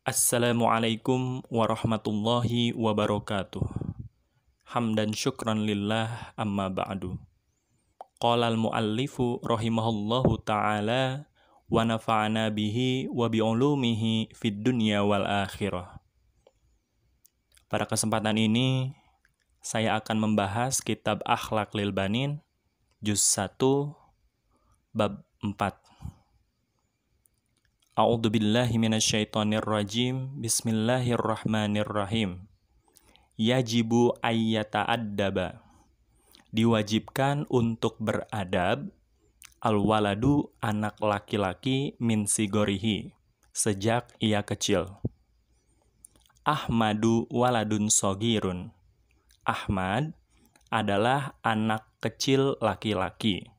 Assalamualaikum warahmatullahi wabarakatuh. Hamdan syukran lillah amma ba'du. Qala al-muallifu rahimahullahu ta'ala wa nafa'ana bihi wa bi'ulumihi fid dunya wal akhirah. Pada kesempatan ini, saya akan membahas kitab Akhlak Lil Banin, Juz 1, Bab 4. A'udzu billahi minasyaitonir rajim. Bismillahirrahmanirrahim. Yajibu ayyata addaba. Diwajibkan untuk beradab al-waladu anak laki-laki min sigorihi sejak ia kecil. Ahmadu waladun sogirun. Ahmad adalah anak kecil laki-laki.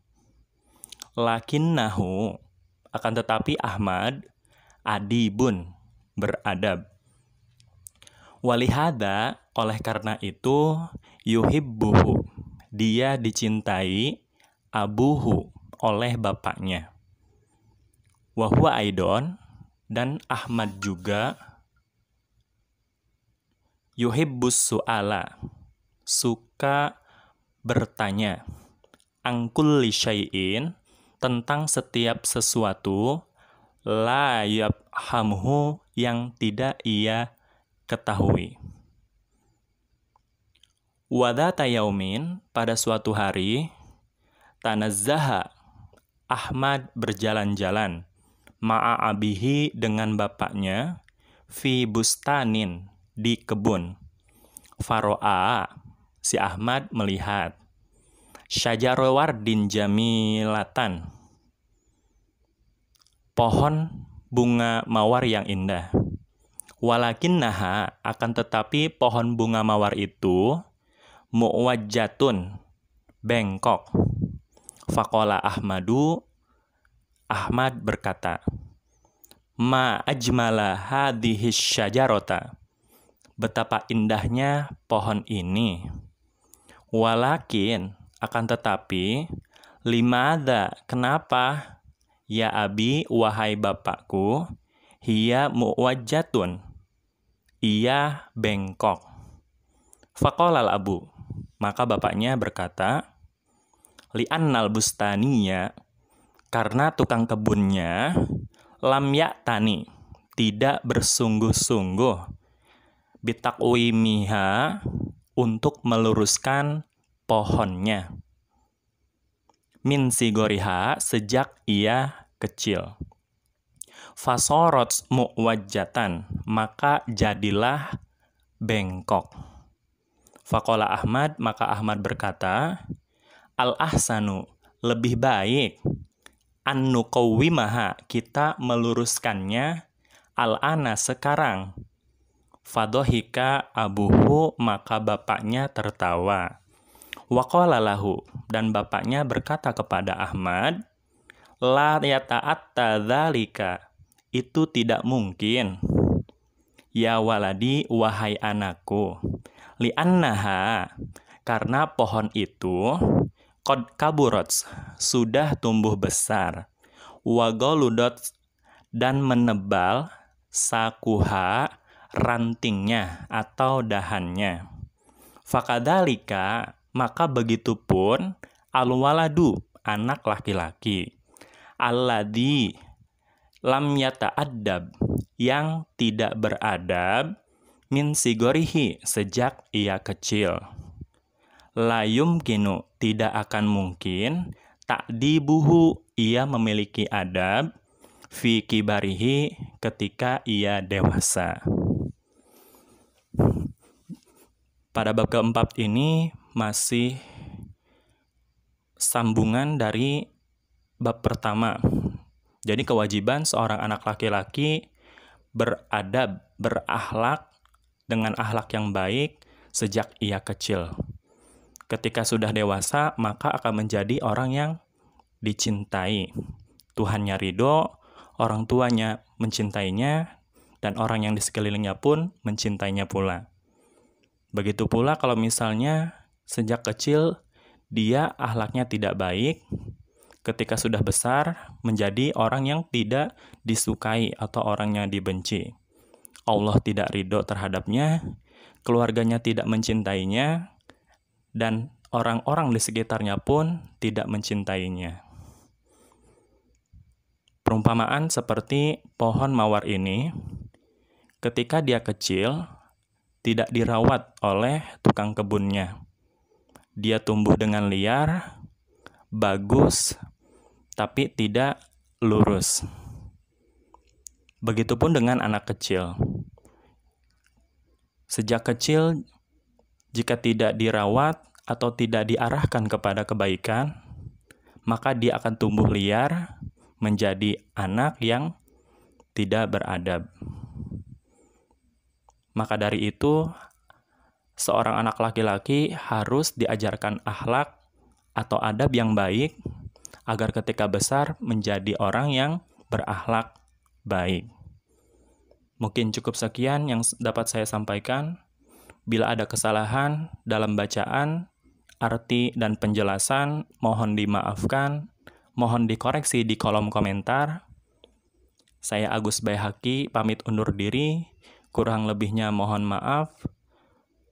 Lakinnahu nahu akan tetapi Ahmad adibun beradab. Walihada oleh karena itu yuhibbuhu dia dicintai abuhu oleh bapaknya. Wahua Aidon dan Ahmad juga yuhibbus su'ala suka bertanya angkul li tentang setiap sesuatu la hamhu yang tidak ia ketahui. Wada tayaumin pada suatu hari tanazzaha Ahmad berjalan-jalan ma'a abihi dengan bapaknya fi bustanin di kebun. Faro'a si Ahmad melihat Syajarowar jamilatan. Pohon bunga mawar yang indah. Walakin naha akan tetapi pohon bunga mawar itu muwajjatun bengkok. Fakola Ahmadu Ahmad berkata, Ma ajmala hadihis syajarota. Betapa indahnya pohon ini. Walakin akan tetapi, limada, kenapa? Ya abi, wahai bapakku, hia muwajatun Ia bengkok. Fakolal abu. Maka bapaknya berkata, li'annal bustaninya karena tukang kebunnya, lam tani, tidak bersungguh-sungguh, bitakwi miha, untuk meluruskan pohonnya. Min goriha sejak ia kecil. Fasorot muwajjatan, maka jadilah bengkok. Fakola Ahmad, maka Ahmad berkata, Al-ahsanu, lebih baik. an maha kita meluruskannya. Al-ana, sekarang. Fadohika abuhu, maka bapaknya tertawa. Waqala dan bapaknya berkata kepada Ahmad, "La yata'atta dzalika." Itu tidak mungkin. Ya waladi wahai anakku, li'annaha karena pohon itu kod kaburots sudah tumbuh besar wagoludot dan menebal sakuha rantingnya atau dahannya. Fakadalika maka begitu begitupun alwaladu anak laki-laki alladhi lam adab yang tidak beradab min sigorihi sejak ia kecil layum kinu tidak akan mungkin tak dibuhu ia memiliki adab fi kibarihi ketika ia dewasa. Pada bab keempat ini masih sambungan dari bab pertama. Jadi kewajiban seorang anak laki-laki beradab, berakhlak dengan ahlak yang baik sejak ia kecil. Ketika sudah dewasa, maka akan menjadi orang yang dicintai. Tuhannya ridho, orang tuanya mencintainya, dan orang yang di sekelilingnya pun mencintainya pula. Begitu pula kalau misalnya Sejak kecil, dia ahlaknya tidak baik. Ketika sudah besar, menjadi orang yang tidak disukai atau orang yang dibenci. Allah tidak ridho terhadapnya, keluarganya tidak mencintainya, dan orang-orang di sekitarnya pun tidak mencintainya. Perumpamaan seperti pohon mawar ini, ketika dia kecil, tidak dirawat oleh tukang kebunnya dia tumbuh dengan liar, bagus, tapi tidak lurus. Begitupun dengan anak kecil. Sejak kecil, jika tidak dirawat atau tidak diarahkan kepada kebaikan, maka dia akan tumbuh liar menjadi anak yang tidak beradab. Maka dari itu, seorang anak laki-laki harus diajarkan akhlak atau adab yang baik agar ketika besar menjadi orang yang berakhlak baik. Mungkin cukup sekian yang dapat saya sampaikan. Bila ada kesalahan dalam bacaan, arti, dan penjelasan, mohon dimaafkan, mohon dikoreksi di kolom komentar. Saya Agus Bayhaki, pamit undur diri. Kurang lebihnya mohon maaf.